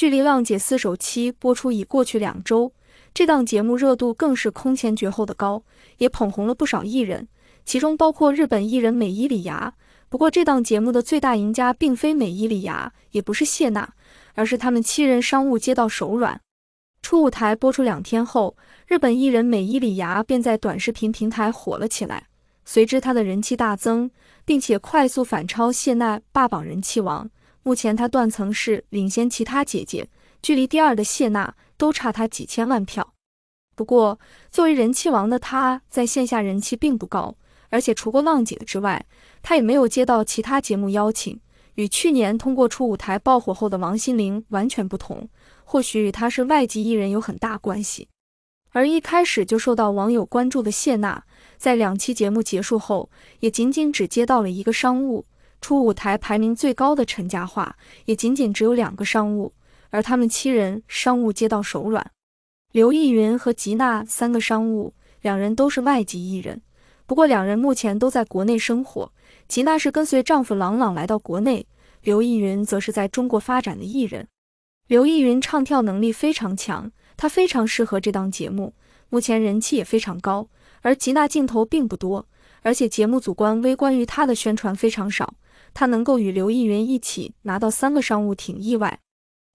距离《浪姐》四首七》播出已过去两周，这档节目热度更是空前绝后的高，也捧红了不少艺人，其中包括日本艺人美依礼芽。不过，这档节目的最大赢家并非美依礼芽，也不是谢娜，而是他们七人商务接到手软。初舞台播出两天后，日本艺人美依礼芽便在短视频平台火了起来，随之他的人气大增，并且快速反超谢娜，霸榜人气王。目前她断层是领先其他姐姐，距离第二的谢娜都差她几千万票。不过，作为人气王的她，在线下人气并不高，而且除过浪姐之外，她也没有接到其他节目邀请。与去年通过初舞台爆火后的王心凌完全不同，或许与她是外籍艺人有很大关系。而一开始就受到网友关注的谢娜，在两期节目结束后，也仅仅只接到了一个商务。初舞台排名最高的陈家桦也仅仅只有两个商务，而他们七人商务接到手软。刘逸云和吉娜三个商务，两人都是外籍艺人，不过两人目前都在国内生活。吉娜是跟随丈夫朗朗来到国内，刘逸云则是在中国发展的艺人。刘逸云唱跳能力非常强，她非常适合这档节目，目前人气也非常高。而吉娜镜头并不多，而且节目组官微关于她的宣传非常少。他能够与刘亦云一起拿到三个商务，挺意外。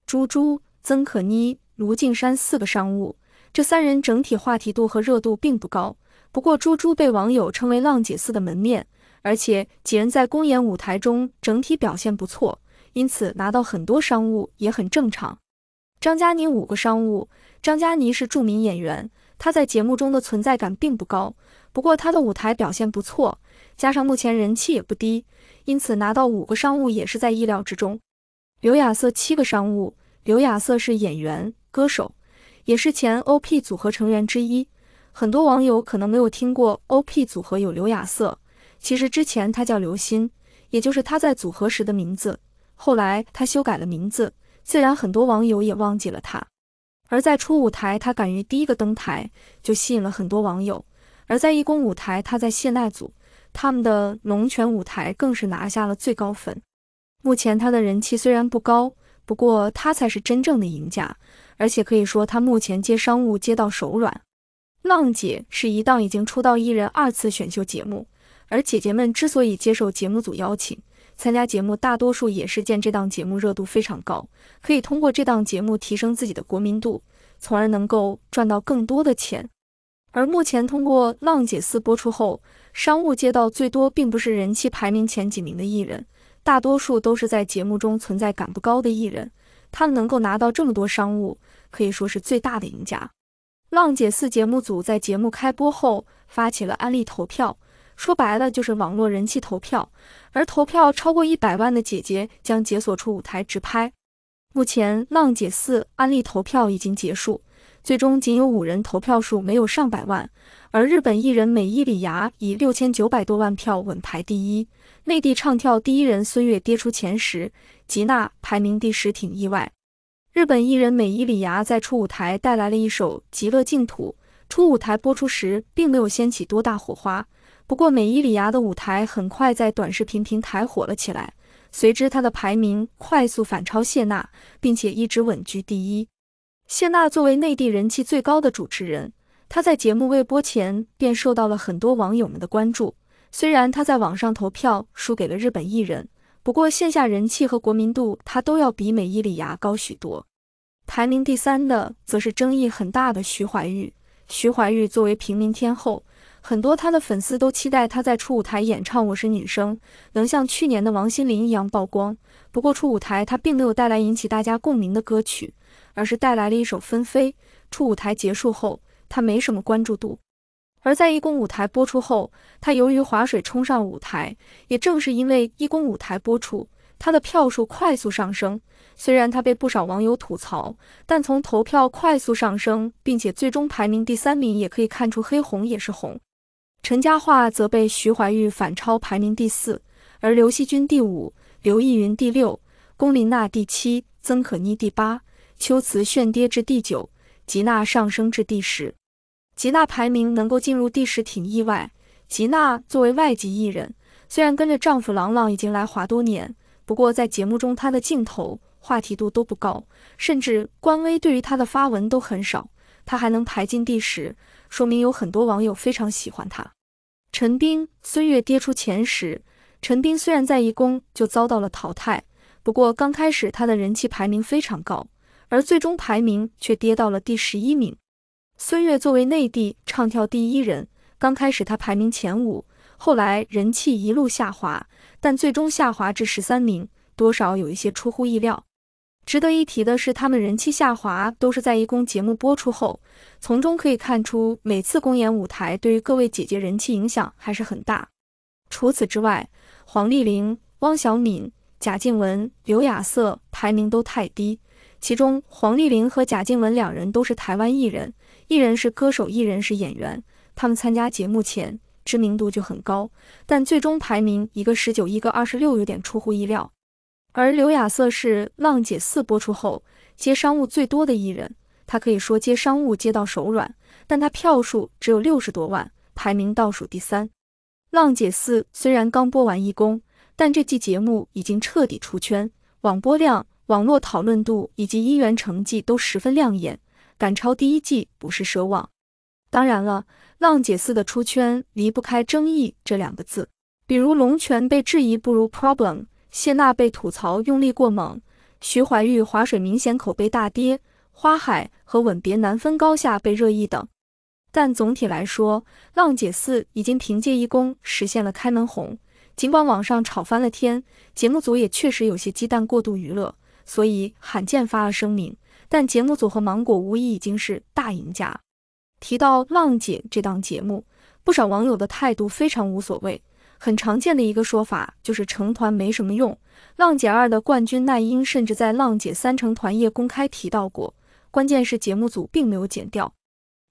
朱朱、曾可妮、卢靖姗四个商务，这三人整体话题度和热度并不高。不过朱朱被网友称为“浪姐四”的门面，而且几人在公演舞台中整体表现不错，因此拿到很多商务也很正常。张嘉倪五个商务，张嘉倪是著名演员，她在节目中的存在感并不高，不过她的舞台表现不错，加上目前人气也不低。因此拿到五个商务也是在意料之中。刘亚瑟七个商务。刘亚瑟是演员、歌手，也是前 OP 组合成员之一。很多网友可能没有听过 OP 组合有刘亚瑟，其实之前他叫刘鑫，也就是他在组合时的名字。后来他修改了名字，自然很多网友也忘记了他。而在初舞台，他敢于第一个登台，就吸引了很多网友。而在义工舞台，他在谢娜组。他们的龙拳舞台更是拿下了最高分。目前他的人气虽然不高，不过他才是真正的赢家，而且可以说他目前接商务接到手软。浪姐是一档已经出道艺人二次选秀节目，而姐姐们之所以接受节目组邀请参加节目，大多数也是见这档节目热度非常高，可以通过这档节目提升自己的国民度，从而能够赚到更多的钱。而目前通过《浪姐四》播出后，商务接到最多，并不是人气排名前几名的艺人，大多数都是在节目中存在感不高的艺人。他们能够拿到这么多商务，可以说是最大的赢家。《浪姐四》节目组在节目开播后发起了安利投票，说白了就是网络人气投票。而投票超过一百万的姐姐将解锁出舞台直拍。目前，《浪姐四》安利投票已经结束。最终仅有五人投票数没有上百万，而日本艺人美依里芽以六千九百多万票稳排第一。内地唱跳第一人孙悦跌出前十，吉娜排名第十，挺意外。日本艺人美依里芽在初舞台带来了一首《极乐净土》，初舞台播出时并没有掀起多大火花，不过美依里芽的舞台很快在短视频平台火了起来，随之她的排名快速反超谢娜，并且一直稳居第一。谢娜作为内地人气最高的主持人，她在节目未播前便受到了很多网友们的关注。虽然她在网上投票输给了日本艺人，不过线下人气和国民度她都要比美伊礼芽高许多。排名第三的则是争议很大的徐怀钰。徐怀钰作为平民天后，很多她的粉丝都期待她在初舞台演唱《我是女生》能像去年的王心凌一样曝光。不过初舞台她并没有带来引起大家共鸣的歌曲。而是带来了一首《纷飞》。初舞台结束后，他没什么关注度。而在一公舞台播出后，他由于划水冲上舞台，也正是因为一公舞台播出，他的票数快速上升。虽然他被不少网友吐槽，但从投票快速上升，并且最终排名第三名，也可以看出黑红也是红。陈嘉桦则被徐怀钰反超，排名第四，而刘惜君第五，刘亦云第六，龚琳娜第七，曾可妮第八。秋瓷炫跌至第九，吉娜上升至第十。吉娜排名能够进入第十挺意外。吉娜作为外籍艺人，虽然跟着丈夫朗朗已经来华多年，不过在节目中她的镜头话题度都不高，甚至官微对于她的发文都很少。她还能排进第十，说明有很多网友非常喜欢她。陈冰、孙悦跌出前十。陈冰虽然在一公就遭到了淘汰，不过刚开始她的人气排名非常高。而最终排名却跌到了第十一名。孙悦作为内地唱跳第一人，刚开始她排名前五，后来人气一路下滑，但最终下滑至十三名，多少有一些出乎意料。值得一提的是，他们人气下滑都是在一公节目播出后，从中可以看出，每次公演舞台对于各位姐姐人气影响还是很大。除此之外，黄丽玲、汪小敏、贾静雯、刘雅瑟排名都太低。其中，黄丽玲和贾静雯两人都是台湾艺人，一人是歌手，一人是演员。他们参加节目前知名度就很高，但最终排名一个十九，一个二十六，有点出乎意料。而刘亚瑟是《浪姐四》播出后接商务最多的艺人，他可以说接商务接到手软，但他票数只有六十多万，排名倒数第三。《浪姐四》虽然刚播完义工，但这季节目已经彻底出圈，网播量。网络讨论度以及一缘成绩都十分亮眼，赶超第一季不是奢望。当然了，浪姐四的出圈离不开“争议”这两个字，比如龙泉被质疑不如 Problem，谢娜被吐槽用力过猛，徐怀钰划水明显口碑大跌，花海和吻别难分高下被热议等。但总体来说，浪姐四已经凭借一功实现了开门红。尽管网上吵翻了天，节目组也确实有些鸡蛋过度娱乐。所以罕见发了声明，但节目组和芒果无疑已经是大赢家。提到浪姐这档节目，不少网友的态度非常无所谓。很常见的一个说法就是成团没什么用。浪姐二的冠军奈英甚至在浪姐三成团夜公开提到过，关键是节目组并没有剪掉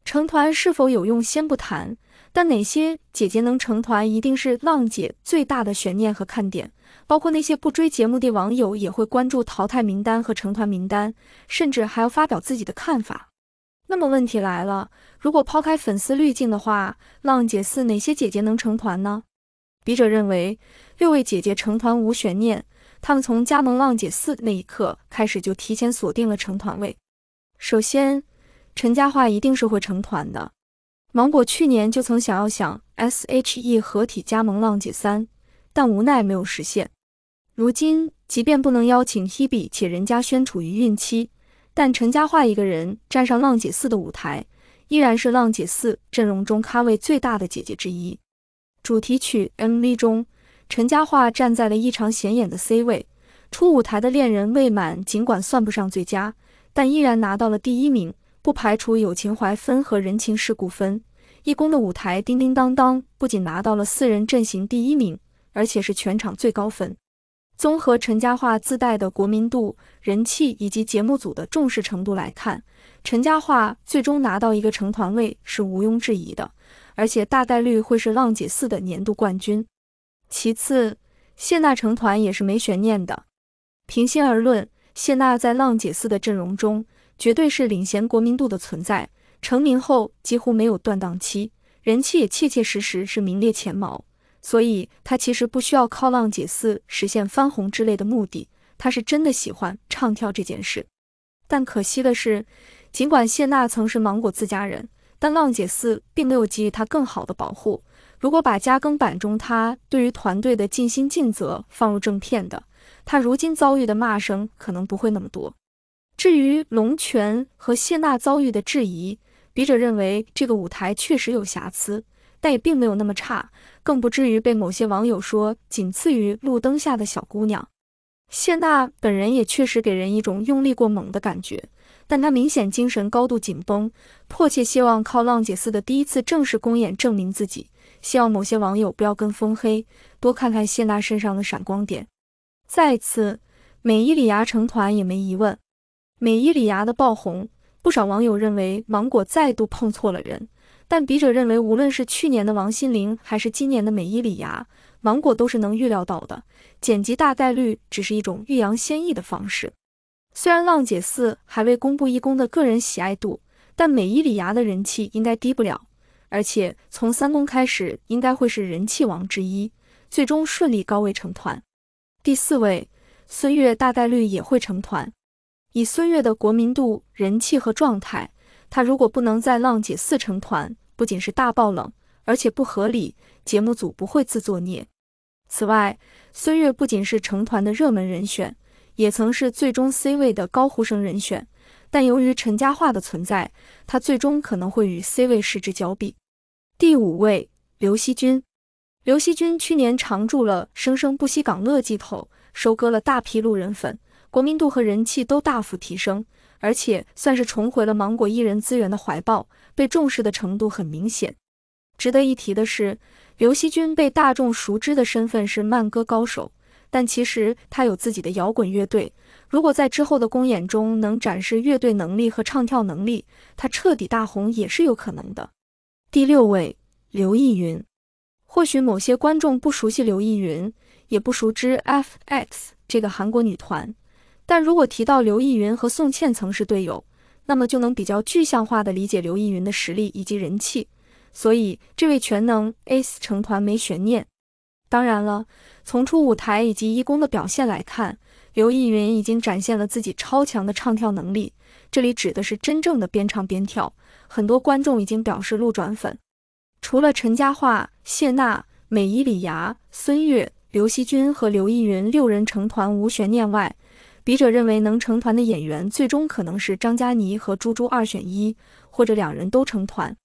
成团是否有用，先不谈。但哪些姐姐能成团，一定是浪姐最大的悬念和看点。包括那些不追节目的网友，也会关注淘汰名单和成团名单，甚至还要发表自己的看法。那么问题来了，如果抛开粉丝滤镜的话，浪姐四哪些姐姐能成团呢？笔者认为，六位姐姐成团无悬念，她们从加盟浪姐四那一刻开始，就提前锁定了成团位。首先，陈嘉桦一定是会成团的。芒果去年就曾想要想 S H E 合体加盟《浪姐三》，但无奈没有实现。如今，即便不能邀请 Hebe，且任家轩处于孕期，但陈嘉桦一个人站上《浪姐四》的舞台，依然是《浪姐四》阵容中咖位最大的姐姐之一。主题曲 MV 中，陈嘉桦站在了异常显眼的 C 位。出舞台的恋人未满，尽管算不上最佳，但依然拿到了第一名。不排除有情怀分和人情世故分。义工的舞台叮叮当当不仅拿到了四人阵型第一名，而且是全场最高分。综合陈嘉桦自带的国民度、人气以及节目组的重视程度来看，陈嘉桦最终拿到一个成团位是毋庸置疑的，而且大概率会是浪姐四的年度冠军。其次，谢娜成团也是没悬念的。平心而论，谢娜在浪姐四的阵容中。绝对是领衔国民度的存在，成名后几乎没有断档期，人气也切切实实是名列前茅。所以，他其实不需要靠浪姐四实现翻红之类的目的，他是真的喜欢唱跳这件事。但可惜的是，尽管谢娜曾是芒果自家人，但浪姐四并没有给予他更好的保护。如果把加更版中他对于团队的尽心尽责放入正片的，他如今遭遇的骂声可能不会那么多。至于龙泉和谢娜遭遇的质疑，笔者认为这个舞台确实有瑕疵，但也并没有那么差，更不至于被某些网友说仅次于《路灯下的小姑娘》。谢娜本人也确实给人一种用力过猛的感觉，但她明显精神高度紧绷，迫切希望靠浪姐四的第一次正式公演证明自己，希望某些网友不要跟风黑，多看看谢娜身上的闪光点。再次，美依礼芽成团也没疑问。美依礼芽的爆红，不少网友认为芒果再度碰错了人，但笔者认为，无论是去年的王心凌，还是今年的美依礼芽，芒果都是能预料到的。剪辑大概率只是一种欲扬先抑的方式。虽然浪姐四还未公布一公的个人喜爱度，但美依礼芽的人气应该低不了，而且从三公开始，应该会是人气王之一，最终顺利高位成团。第四位孙越大概率也会成团。以孙越的国民度、人气和状态，他如果不能在《浪姐四》成团，不仅是大爆冷，而且不合理，节目组不会自作孽。此外，孙越不仅是成团的热门人选，也曾是最终 C 位的高呼声人选，但由于陈嘉桦的存在，他最终可能会与 C 位失之交臂。第五位，刘惜君。刘惜君去年常驻了《生生不息港乐季》头，收割了大批路人粉。国民度和人气都大幅提升，而且算是重回了芒果艺人资源的怀抱，被重视的程度很明显。值得一提的是，刘惜君被大众熟知的身份是慢歌高手，但其实她有自己的摇滚乐队。如果在之后的公演中能展示乐队能力和唱跳能力，她彻底大红也是有可能的。第六位，刘逸云。或许某些观众不熟悉刘逸云，也不熟知 F X 这个韩国女团。但如果提到刘逸云和宋茜曾是队友，那么就能比较具象化的理解刘逸云的实力以及人气。所以，这位全能 ACE 成团没悬念。当然了，从初舞台以及一公的表现来看，刘逸云已经展现了自己超强的唱跳能力。这里指的是真正的边唱边跳，很多观众已经表示路转粉。除了陈嘉桦、谢娜、美依礼芽、孙悦、刘惜君和刘逸云六人成团无悬念外，笔者认为，能成团的演员最终可能是张嘉倪和朱珠二选一，或者两人都成团，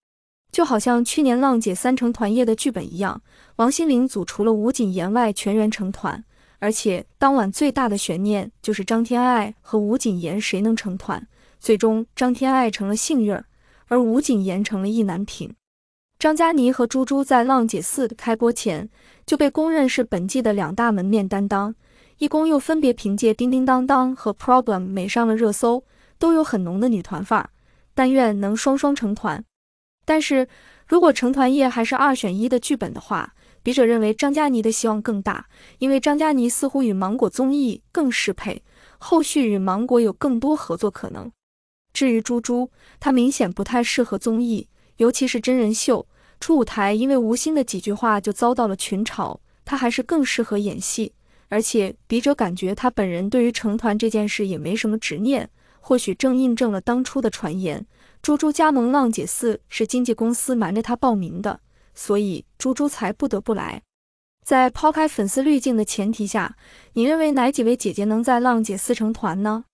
就好像去年《浪姐三》成团夜的剧本一样。王心凌组除了吴谨言外全员成团，而且当晚最大的悬念就是张天爱和吴谨言谁能成团。最终，张天爱成了幸运儿，而吴谨言成了意难平。张嘉倪和朱珠在《浪姐四》开播前就被公认是本季的两大门面担当。一公又分别凭借《叮叮当当》和《Problem》美上了热搜，都有很浓的女团范儿。但愿能双双成团。但是如果成团夜还是二选一的剧本的话，笔者认为张嘉倪的希望更大，因为张嘉倪似乎与芒果综艺更适配，后续与芒果有更多合作可能。至于朱猪，她明显不太适合综艺，尤其是真人秀。初舞台因为吴昕的几句话就遭到了群嘲，她还是更适合演戏。而且，笔者感觉他本人对于成团这件事也没什么执念，或许正印证了当初的传言：猪猪加盟浪姐四，是经纪公司瞒着他报名的，所以猪猪才不得不来。在抛开粉丝滤镜的前提下，你认为哪几位姐姐能在浪姐四成团呢？